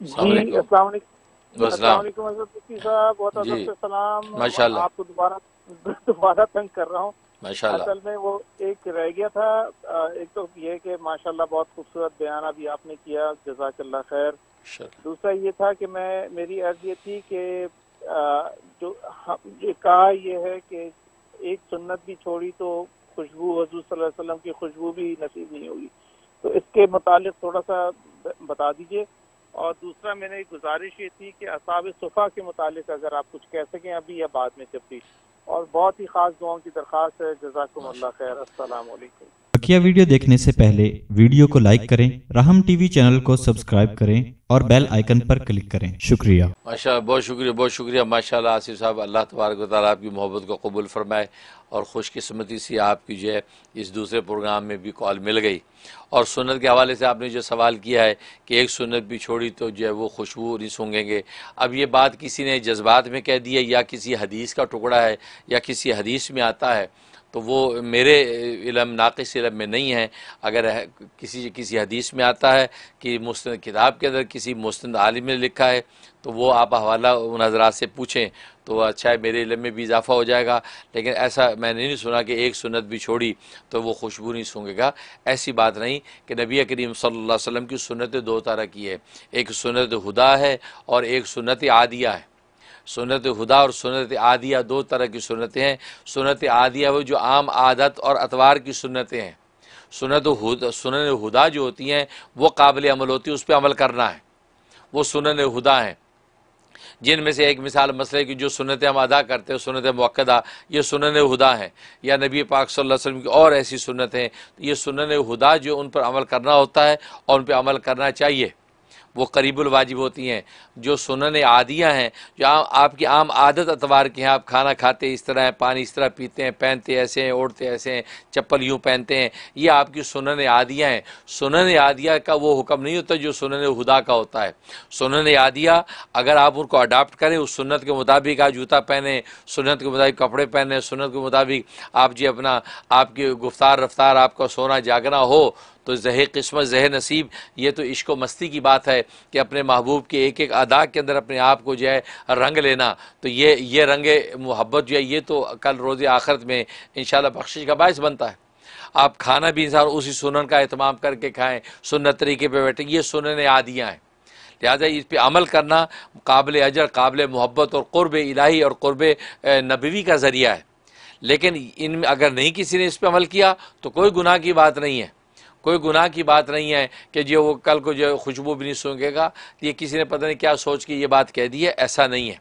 जी असलम माशा आपको दोबारा दोबारा तंग कर रहा हूँ असल में वो एक रह गया था एक तो ये कि माशाल्लाह बहुत खूबसूरत बयान अभी आपने किया जजाकल्ला खैर दूसरा ये था कि मैं मेरी अर्ज ये थी कि जो ये कहा यह है कि एक सुन्नत भी छोड़ी तो खुशबू हजू वसल्लम की खुशबू भी नसीब नहीं होगी तो इसके मुतालिक थोड़ा सा बता दीजिए और दूसरा मैंने गुजारिश ये थी कि असाब सफ़ा के मुतालिक अगर आप कुछ कह सकें अभी या बाद में भी और बहुत ही खास दुआओं की दरख्वास्त है जजाकुम अल्लाह खैर असलकुम वीडियो देखने से पहले वीडियो को लाइक करें राहम टीवी चैनल को सब्सक्राइब करें और बेल आइकन पर क्लिक करें शुक्रिया माशा बहुत शुक्रिया बहुत शुक्रिया माशा आसिफ साहब अल्लाह तबारक वाली आपकी मोहब्बत को कबूल फरमाए और खुशकस्मती से आपकी जो है इस दूसरे प्रोग्राम में भी कॉल मिल गई और सुनत के हवाले से आपने जो सवाल किया है कि एक सुनत भी छोड़ी तो जो है वो खुशबू नहीं सूंगेंगे अब ये बात किसी ने जज्बात में कह दी है या किसी हदीस का टुकड़ा है या किसी हदीस में आता है तो वो मेरे इलम नाक़ इलम में नहीं है अगर किसी किसी हदीस में आता है कि मुस्त किताब के अंदर किसी मुस्त आलिम ने लिखा है तो वो आप हवाला उन हजरात से पूछें तो अच्छा है मेरे इलम में भी इजाफा हो जाएगा लेकिन ऐसा मैंने नहीं सुना कि एक सुनत भी छोड़ी तो वो खुशबू नहीं सूंघेगा ऐसी बात नहीं कि नबी करीम सल वसम की सुनत दो तरह की है एक सुनत हुदा है और एक सुनत आदिया है सुनत हुदा और सुनत आदिया दो तरह की सुनतें हैं सुनत आदिया वो जो आम आदत और अतवार की सुनतें हैं सुनत सुन हुदा जो होती हैं वो काबिल अमल होती है उस पर अमल करना है वो सुन हुदा हैं जिनमें से एक मिसाल मसले की जो सुनत हम अदा करते हैं सुनत मक्दा ये सुनन हुदा हैं या नबी पाक सल्लल्लाहु अलैहि वसल्लम की और ऐसी सुनत हैं तो ये सुन हुदा जो उन पर अमल करना होता है और उन पर अमल करना चाहिए वो करीबुल वाजिब होती हैं जो सुनन आदियाँ हैं जो आ, आपकी आम आदत अतवार की हैं आप खाना खाते इस तरह हैं पानी इस तरह पीते हैं पहनते ऐसे हैं ओढ़ते ऐसे हैं चप्पल यूँ पहनते हैं ये आपकी सुनन आदियाँ हैं सुनन आदिया का वो हुक्म नहीं होता जो सुनन हुदा का होता है सुनन आदिया अगर आप उनको अडाप्ट करें उस सुनत के मुताबिक आप जूता पहने सुनत के मुताबिक कपड़े पहने सुनत के मुताबिक आप जी अपना आपकी गुफ्तार रफ्तार आपका सोना जागना हो तो जह किस्मत जह नसीब ये तो इश्को मस्ती की बात है कि अपने महबूब के एक एक अदा के अंदर अपने आप को जो है रंग लेना तो ये ये रंग मोहब्बत जो है ये तो कल रोज़ आखरत में इन बख्शिश का बायस बनता है आप खाना भी इंसान उसी सुनन का अहतमाम करके खाएँ सुनत तरीके पर बैठें ये सुनने आदियाँ हैं लिहाजा इस पर अमल करना काबिल अजर काबिल मोहब्बत और क़ुरब इलाही और क़ुरब नबीवी का ज़रिया है लेकिन इन अगर नहीं किसी ने इस पर अमल किया तो कोई गुनाह की बात नहीं है कोई गुनाह की बात नहीं है कि जो वो कल को जो खुशबू भी नहीं सूंघेगा ये किसी ने पता नहीं क्या सोच के ये बात कह दी है ऐसा नहीं है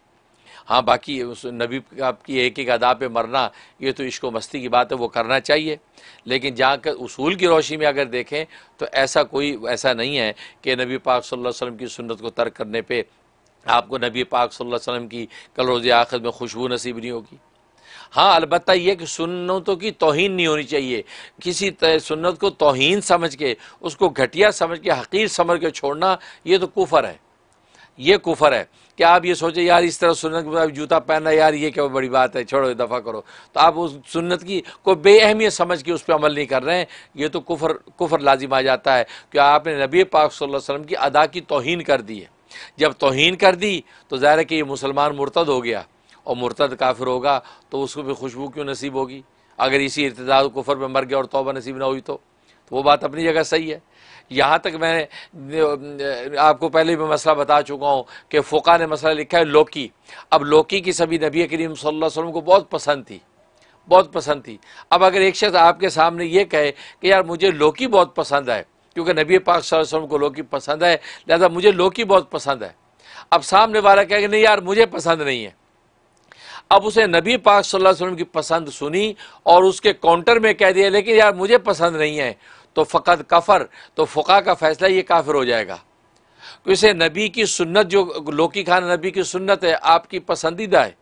हाँ बाकी उस नबी आपकी एक एक अदा पे मरना ये तो इश्को मस्ती की बात है वो करना चाहिए लेकिन जहाँ कर उसूल की रोशनी में अगर देखें तो ऐसा कोई ऐसा नहीं है कि नबी पाक सल्लल्लाहु अलैहि वसल्लम की सुन्नत को तर्क करने पे आपको नबी पाक सल्लल्लाहु अलैहि वसल्लम की कल रोज़ आखिर में खुशबू नसीब नहीं होगी हाँ अलबत् यह कि सुन्नतों की तोहन नहीं होनी चाहिए किसी सुन्नत को तोहन समझ के उसको घटिया समझ के हकीर समझ के छोड़ना ये तो कुफर है ये कुफर है कि आप ये सोचें यार इस तरह सुन्नत के मुताबिक जूता पहनना यार ये क्या बड़ी बात है छोड़ो दफ़ा करो तो आप उस सुन्नत की को बेअहमियत समझ के उस पर अमल नहीं कर रहे हैं ये तो कुफर कुफर लाजिम आ जाता है कि आपने नबी पाक सल्लल्लाहु अलैहि वसल्लम की अदा की तोहन कर दी है जब तोहन कर दी तो ज़ाहिर है कि ये मुसलमान मुर्तद हो गया और मुर्तद काफिर होगा तो उसको भी खुशबू क्यों नसीब होगी अगर इसी इर्तदाद कुफर में मर गया और तोबा नसीब ना हुई तो तो वो बात अपनी जगह सही है यहाँ तक मैं आपको पहले भी मसला बता चुका हूँ कि फ़ोका ने मसला लिखा है लोकी अब लोकी की सभी नबी करीम सल्लल्लाहु अलैहि वसल्लम को बहुत पसंद थी बहुत पसंद थी अब अगर एक शख्स आपके सामने ये कहे कि यार मुझे लोकी बहुत पसंद है क्योंकि नबी पाक वसल्लम को लोकी पसंद है लिहाजा मुझे लोकी बहुत पसंद है अब सामने वाला कहेगा नहीं यार मुझे पसंद नहीं है अब उसे नबी पाक सल्लल्लाहु अलैहि वसल्लम की पसंद सुनी और उसके काउंटर में कह दिया लेकिन यार मुझे पसंद नहीं है तो फ़कत कफ़र तो फ़ुका का फ़ैसला ये काफिर हो जाएगा तो इसे नबी की सुन्नत जो लोकी खान नबी की सुन्नत है आपकी पसंदीदा है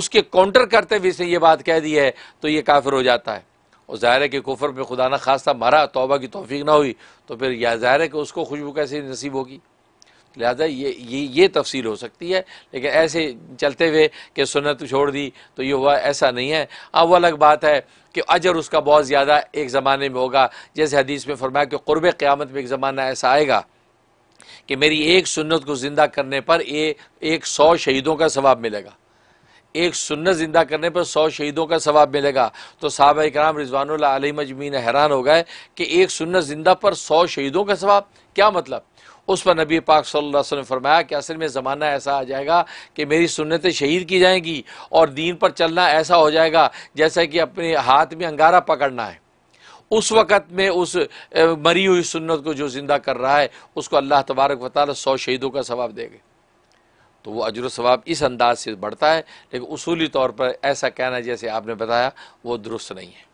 उसके काउंटर करते हुए इसने ये बात कह दी है तो ये काफिर हो जाता है और ज़ाहिर है कि कुफर में खुदा न खास्ता मरा तोबा की तोफ़ी ना हुई तो फिर यह ज़ाहिर है कि उसको खुशबू कैसे नसीब होगी लिहाजा ये ये ये तफसील हो सकती है लेकिन ऐसे चलते हुए कि सुनत छोड़ दी तो ये हुआ ऐसा नहीं है अब वो अलग बात है कि अजर उसका बहुत ज़्यादा एक ज़माने में होगा जैसे हदीस में फरमाया कि क़ुरब क़्यामत में एक ज़माना ऐसा आएगा कि मेरी एक सुन्नत को ज़िंदा करने पर ए, एक सौ शहीदों का स्वाब मिलेगा एक सुन्नत ज़िंदा करने पर सौ शहीदों का सवाब मिलेगा तो साहब कराम रिजवान आलम हैरान हो गए कि एक सुन्नत ज़िंदा पर सौ शहीदों का सवाब क्या मतलब उस पर नबी पाक सल्लल्लाहु अलैहि वसल्लम ने फरमाया कि असल में ज़माना ऐसा आ जाएगा कि मेरी सुन्नतें शहीद की जाएंगी और दीन पर चलना ऐसा हो जाएगा जैसा कि अपने हाथ में अंगारा पकड़ना है उस वक़्त में उस मरी हुई सुन्नत को जो ज़िंदा कर रहा है उसको अल्लाह तबारक वाली सौ शहीदों का सवाब देगा तो वो अजर सवाब इस अंदाज से बढ़ता है लेकिन उसूली तौर पर ऐसा कहना जैसे आपने बताया वो दुरुस्त नहीं है